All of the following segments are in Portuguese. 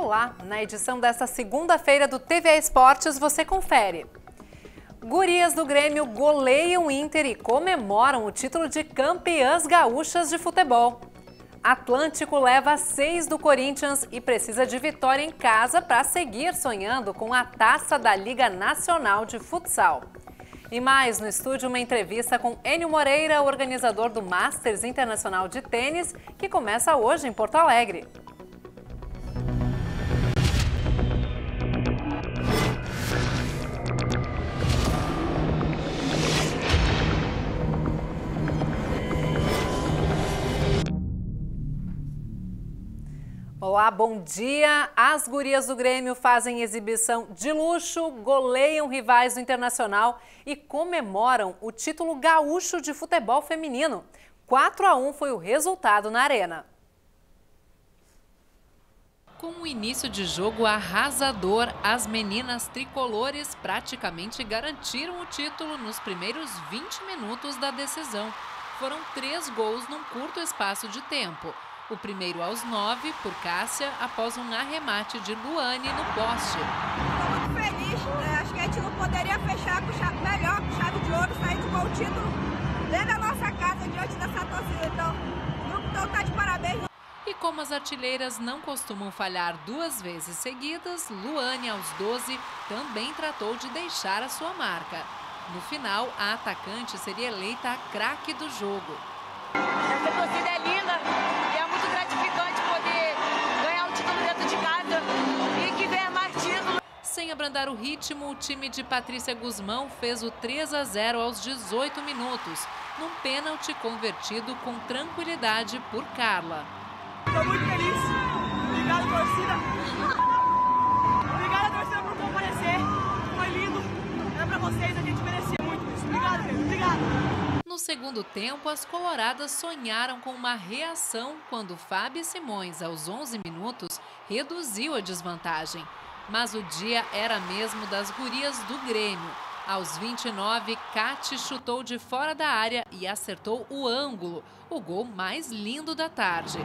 Olá! Na edição desta segunda-feira do TV Esportes você confere. Gurias do Grêmio goleiam Inter e comemoram o título de campeãs gaúchas de futebol. Atlântico leva seis do Corinthians e precisa de vitória em casa para seguir sonhando com a taça da Liga Nacional de Futsal. E mais, no estúdio, uma entrevista com Enio Moreira, organizador do Masters Internacional de Tênis, que começa hoje em Porto Alegre. Olá, bom dia. As gurias do Grêmio fazem exibição de luxo, goleiam rivais do Internacional e comemoram o título gaúcho de futebol feminino. 4 a 1 foi o resultado na arena. Com o início de jogo arrasador, as meninas tricolores praticamente garantiram o título nos primeiros 20 minutos da decisão. Foram três gols num curto espaço de tempo. O primeiro aos nove, por Cássia, após um arremate de Luane no poste. Estou muito feliz. Né? Acho que a gente não poderia fechar com chave, melhor com chave de ouro, saindo com o título dentro da nossa casa, diante dessa torcida. Então, o grupo todo está de parabéns. E como as artilheiras não costumam falhar duas vezes seguidas, Luane, aos 12, também tratou de deixar a sua marca. No final, a atacante seria eleita a craque do jogo. Essa torcida é linda. abrandar o ritmo, o time de Patrícia Guzmão fez o 3 a 0 aos 18 minutos, num pênalti convertido com tranquilidade por Carla. Estou muito feliz. torcida. Obrigada, torcida, por comparecer. Foi lindo. Era é para vocês, a gente merecia muito isso. No segundo tempo, as coloradas sonharam com uma reação quando Fábio Simões, aos 11 minutos, reduziu a desvantagem mas o dia era mesmo das gurias do Grêmio. Aos 29, Cate chutou de fora da área e acertou o ângulo, o gol mais lindo da tarde.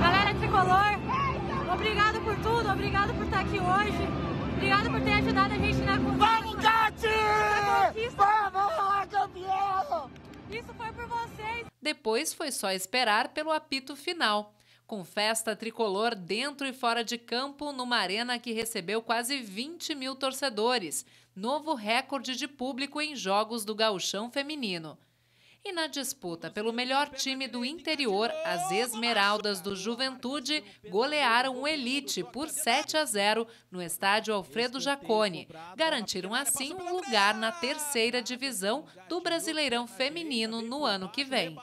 Galera tricolor, obrigado por tudo, obrigado por estar aqui hoje, obrigado por ter ajudado a gente na conquista. Vamos, Cate! Vamos lá, campeão! Isso foi por vocês. Depois foi só esperar pelo apito final com festa tricolor dentro e fora de campo numa arena que recebeu quase 20 mil torcedores, novo recorde de público em jogos do gauchão feminino. E na disputa pelo melhor time do interior, as Esmeraldas do Juventude golearam o Elite por 7 a 0 no estádio Alfredo Jaconi Garantiram assim um lugar na terceira divisão do Brasileirão Feminino no ano que vem.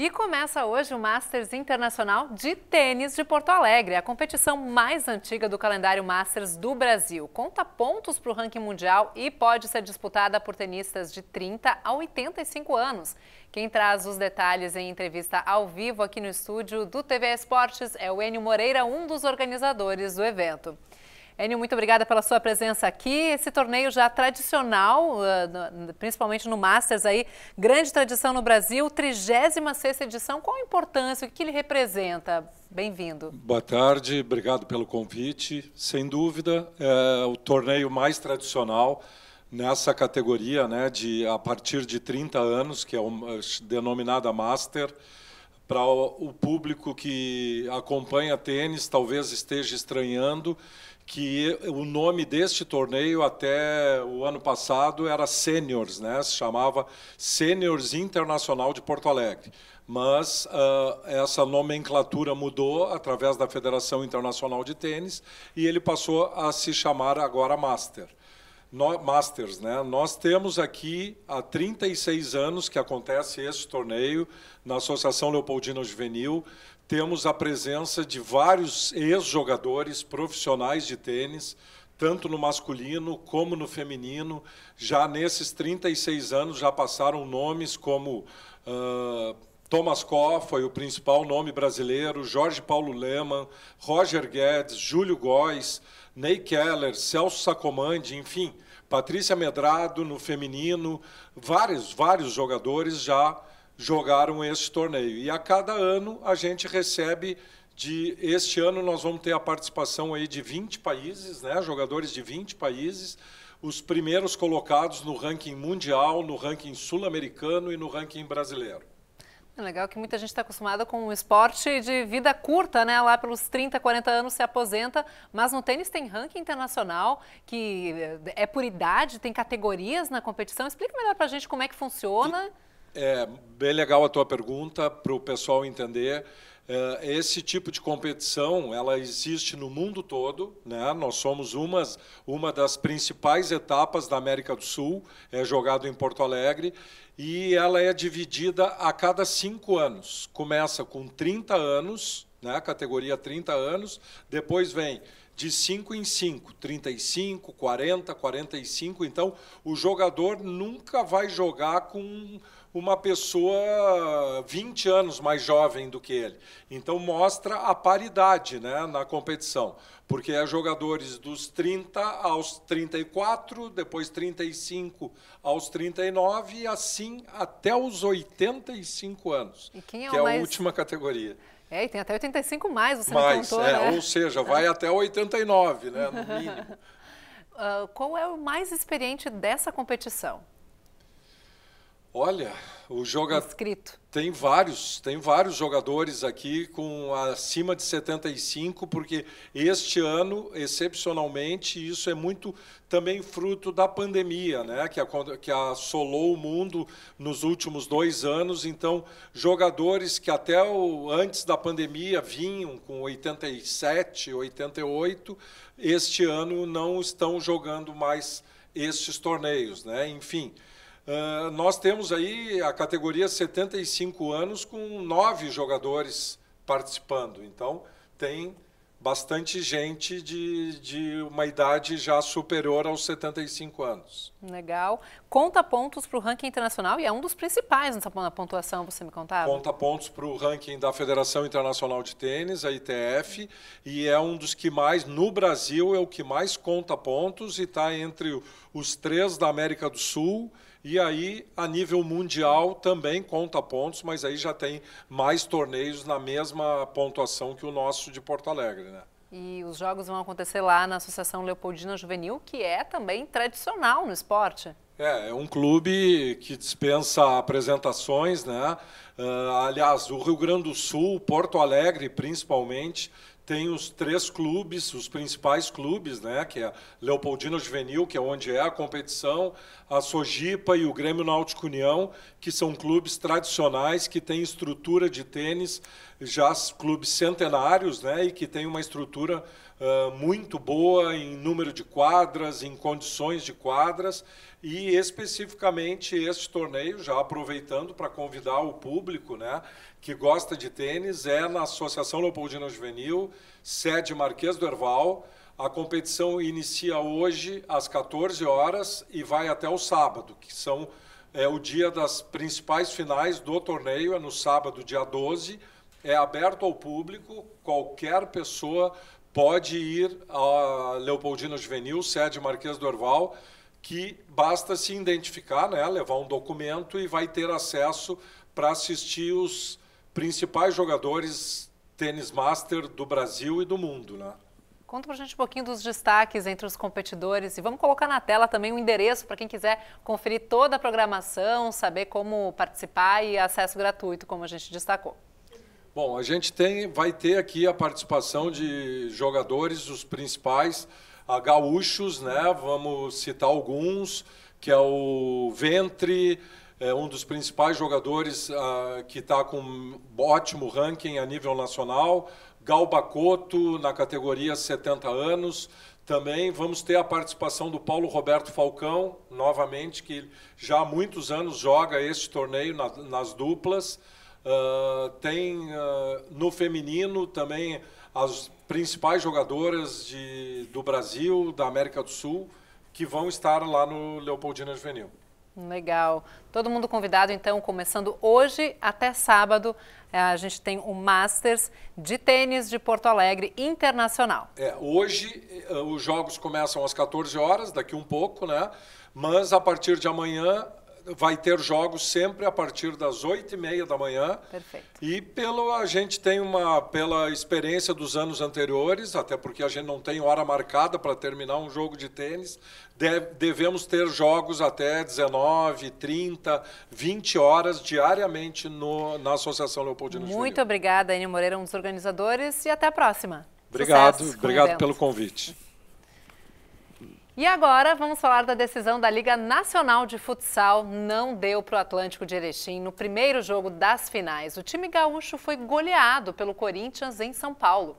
E começa hoje o Masters Internacional de Tênis de Porto Alegre, a competição mais antiga do calendário Masters do Brasil. Conta pontos para o ranking mundial e pode ser disputada por tenistas de 30 a 85 anos. Quem traz os detalhes em entrevista ao vivo aqui no estúdio do TV Esportes é o Enio Moreira, um dos organizadores do evento. Enio, muito obrigada pela sua presença aqui. Esse torneio já tradicional, uh, principalmente no Masters aí, grande tradição no Brasil, 36ª edição. Qual a importância, o que ele representa? Bem-vindo. Boa tarde, obrigado pelo convite. Sem dúvida, é o torneio mais tradicional nessa categoria, né, de a partir de 30 anos, que é uma, denominada Master, para o, o público que acompanha tênis, talvez esteja estranhando que o nome deste torneio até o ano passado era Seniors, né? se chamava Seniors Internacional de Porto Alegre. Mas uh, essa nomenclatura mudou através da Federação Internacional de Tênis e ele passou a se chamar agora Master. No, Masters, né? Nós temos aqui há 36 anos que acontece este torneio na Associação Leopoldina Juvenil temos a presença de vários ex-jogadores profissionais de tênis, tanto no masculino como no feminino. Já nesses 36 anos já passaram nomes como uh, Thomas Koff foi o principal nome brasileiro, Jorge Paulo Lehmann Roger Guedes, Júlio Góes, Ney Keller, Celso Sacomandi, enfim, Patrícia Medrado no feminino, vários, vários jogadores já jogaram este torneio. E a cada ano a gente recebe de este ano nós vamos ter a participação aí de 20 países, né, jogadores de 20 países, os primeiros colocados no ranking mundial, no ranking sul-americano e no ranking brasileiro. É legal que muita gente está acostumada com um esporte de vida curta, né? Lá pelos 30, 40 anos se aposenta, mas no tênis tem ranking internacional, que eh, é por idade, tem categorias na competição. Explica melhor para a gente como é que funciona. E... É bem legal a tua pergunta para o pessoal entender. É, esse tipo de competição ela existe no mundo todo, né? Nós somos umas, uma das principais etapas da América do Sul, é jogado em Porto Alegre e ela é dividida a cada cinco anos. Começa com 30 anos, né? Categoria 30 anos, depois vem de 5 em 5, 35, 40, 45. Então, o jogador nunca vai jogar com uma pessoa 20 anos mais jovem do que ele. Então mostra a paridade né, na competição, porque é jogadores dos 30 aos 34, depois 35 aos 39 e assim até os 85 anos, e quem é que é a última categoria. É, e tem até 85 mais, você mais, contou, é, né? Ou seja, vai até 89, né, no mínimo. Uh, qual é o mais experiente dessa competição? Olha, o jogador. Tem vários, tem vários jogadores aqui com acima de 75, porque este ano, excepcionalmente, isso é muito também fruto da pandemia, né? Que, a, que assolou o mundo nos últimos dois anos. Então, jogadores que até o, antes da pandemia vinham com 87, 88, este ano não estão jogando mais estes torneios, né? Enfim. Ah, nós temos aí a categoria 75 anos com nove jogadores participando. Então, tem bastante gente de, de uma idade já superior aos 75 anos. Legal. Conta pontos para o ranking internacional e é um dos principais na pontuação, você me contava? Conta pontos para o ranking da Federação Internacional de Tênis, a ITF, e é um dos que mais, no Brasil, é o que mais conta pontos e está entre os três da América do Sul, e aí, a nível mundial, também conta pontos, mas aí já tem mais torneios na mesma pontuação que o nosso de Porto Alegre, né? E os jogos vão acontecer lá na Associação Leopoldina Juvenil, que é também tradicional no esporte. É, é um clube que dispensa apresentações, né? Uh, aliás, o Rio Grande do Sul, Porto Alegre, principalmente, tem os três clubes, os principais clubes, né, que é Leopoldino Juvenil, que é onde é a competição, a Sojipa e o Grêmio Náutico União, que são clubes tradicionais que têm estrutura de tênis, já clubes centenários, né, e que têm uma estrutura uh, muito boa em número de quadras, em condições de quadras, e especificamente este torneio, já aproveitando para convidar o público né, que gosta de tênis, é na Associação Leopoldina Juvenil, sede Marquês do Erval. A competição inicia hoje às 14 horas e vai até o sábado, que são é o dia das principais finais do torneio, é no sábado, dia 12. É aberto ao público, qualquer pessoa pode ir a Leopoldina Juvenil, sede Marquês do Orval, que basta se identificar, né, levar um documento e vai ter acesso para assistir os principais jogadores tênis master do Brasil e do mundo. Né? Conta pra gente um pouquinho dos destaques entre os competidores e vamos colocar na tela também o um endereço para quem quiser conferir toda a programação, saber como participar e acesso gratuito, como a gente destacou. Bom, a gente tem, vai ter aqui a participação de jogadores, os principais, a gaúchos, né? Vamos citar alguns, que é o Ventre, é um dos principais jogadores uh, que está com ótimo ranking a nível nacional. Gal Bacoto, na categoria 70 anos. Também vamos ter a participação do Paulo Roberto Falcão, novamente, que já há muitos anos joga este torneio na, nas duplas. Ah, tem uh, no feminino também as principais jogadoras de, do Brasil, da América do Sul, que vão estar lá no Leopoldina Juvenil. Legal. Todo mundo convidado, então, começando hoje até sábado. Eh, a gente tem o Masters de Tênis de Porto Alegre Internacional. É, hoje eh, os jogos começam às 14 horas, daqui um pouco, né? Mas a partir de amanhã vai ter jogos sempre a partir das oito e meia da manhã. Perfeito. E pelo a gente tem uma pela experiência dos anos anteriores, até porque a gente não tem hora marcada para terminar um jogo de tênis, deve, devemos ter jogos até 19, 30, 20 horas diariamente no, na Associação Leopoldino Muito de Muito obrigada, Enio Moreira, um dos organizadores, e até a próxima. Obrigado, Sucesso, obrigado pelo convite. E agora vamos falar da decisão da Liga Nacional de Futsal. Não deu para o Atlântico de Erechim no primeiro jogo das finais. O time gaúcho foi goleado pelo Corinthians em São Paulo.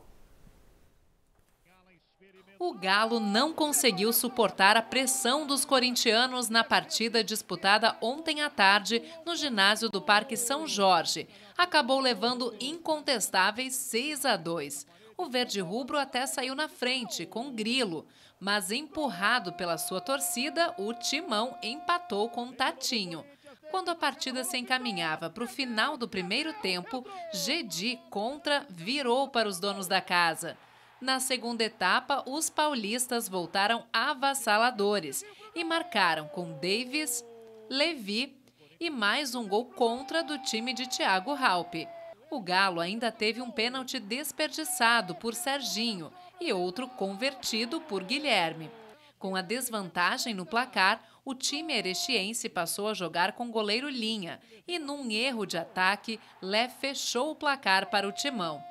O Galo não conseguiu suportar a pressão dos corintianos na partida disputada ontem à tarde no ginásio do Parque São Jorge. Acabou levando incontestáveis 6 a 2. O verde rubro até saiu na frente, com Grilo mas empurrado pela sua torcida, o Timão empatou com Tatinho. Quando a partida se encaminhava para o final do primeiro tempo, Gedi contra virou para os donos da casa. Na segunda etapa, os paulistas voltaram avassaladores e marcaram com Davis, Levi e mais um gol contra do time de Thiago Halpe. O Galo ainda teve um pênalti desperdiçado por Serginho e outro convertido por Guilherme. Com a desvantagem no placar, o time erechiense passou a jogar com goleiro Linha e, num erro de ataque, Lé fechou o placar para o timão.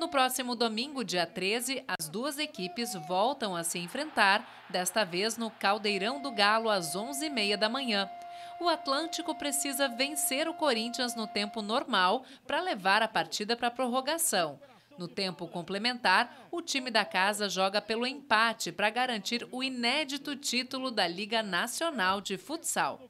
No próximo domingo, dia 13, as duas equipes voltam a se enfrentar, desta vez no Caldeirão do Galo, às 11h30 da manhã. O Atlântico precisa vencer o Corinthians no tempo normal para levar a partida para a prorrogação. No tempo complementar, o time da casa joga pelo empate para garantir o inédito título da Liga Nacional de Futsal.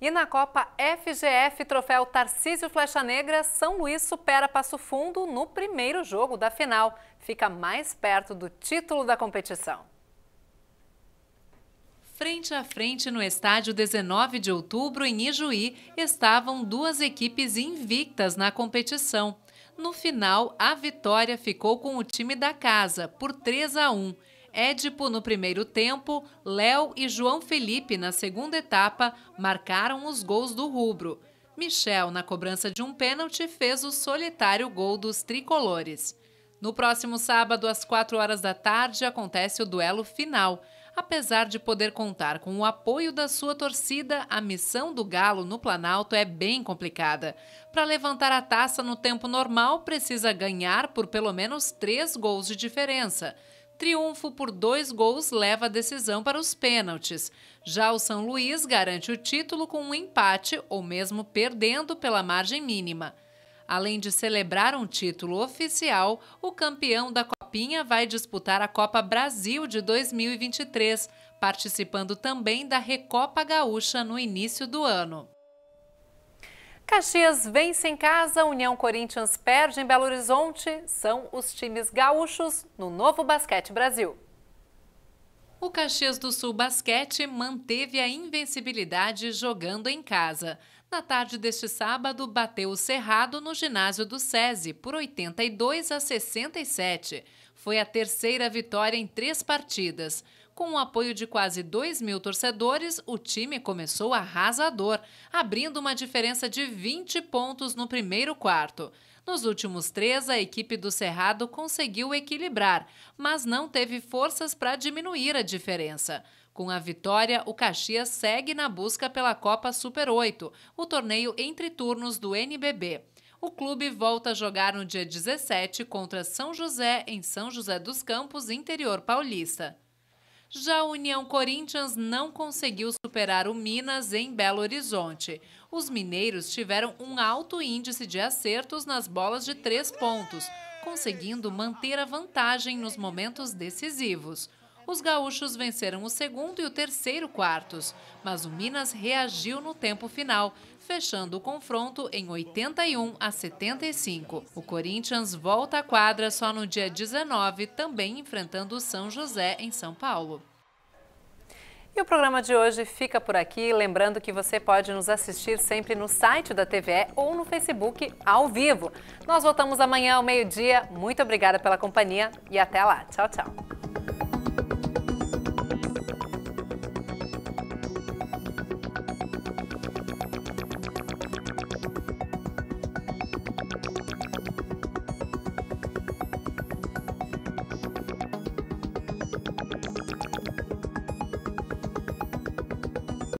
E na Copa FGF, troféu Tarcísio Flecha Negra, São Luís supera Passo Fundo no primeiro jogo da final. Fica mais perto do título da competição. Frente a frente no estádio 19 de outubro, em Ijuí, estavam duas equipes invictas na competição. No final, a vitória ficou com o time da casa, por 3 a 1. Édipo no primeiro tempo, Léo e João Felipe na segunda etapa marcaram os gols do rubro. Michel, na cobrança de um pênalti, fez o solitário gol dos tricolores. No próximo sábado, às 4 horas da tarde, acontece o duelo final. Apesar de poder contar com o apoio da sua torcida, a missão do Galo no Planalto é bem complicada. Para levantar a taça no tempo normal, precisa ganhar por pelo menos três gols de diferença. Triunfo por dois gols leva a decisão para os pênaltis. Já o São Luís garante o título com um empate ou mesmo perdendo pela margem mínima. Além de celebrar um título oficial, o campeão da Copinha vai disputar a Copa Brasil de 2023, participando também da Recopa Gaúcha no início do ano. Caxias vence em casa, União Corinthians perde em Belo Horizonte. São os times gaúchos no Novo Basquete Brasil. O Caxias do Sul Basquete manteve a invencibilidade jogando em casa. Na tarde deste sábado, bateu o Cerrado no ginásio do SESI por 82 a 67. Foi a terceira vitória em três partidas. Com o apoio de quase 2 mil torcedores, o time começou arrasador, abrindo uma diferença de 20 pontos no primeiro quarto. Nos últimos três, a equipe do Cerrado conseguiu equilibrar, mas não teve forças para diminuir a diferença. Com a vitória, o Caxias segue na busca pela Copa Super 8, o torneio entre turnos do NBB. O clube volta a jogar no dia 17 contra São José, em São José dos Campos, interior paulista. Já a União Corinthians não conseguiu superar o Minas em Belo Horizonte. Os mineiros tiveram um alto índice de acertos nas bolas de três pontos, conseguindo manter a vantagem nos momentos decisivos os gaúchos venceram o segundo e o terceiro quartos, mas o Minas reagiu no tempo final, fechando o confronto em 81 a 75. O Corinthians volta à quadra só no dia 19, também enfrentando o São José em São Paulo. E o programa de hoje fica por aqui. Lembrando que você pode nos assistir sempre no site da TVE ou no Facebook ao vivo. Nós voltamos amanhã ao meio-dia. Muito obrigada pela companhia e até lá. Tchau, tchau.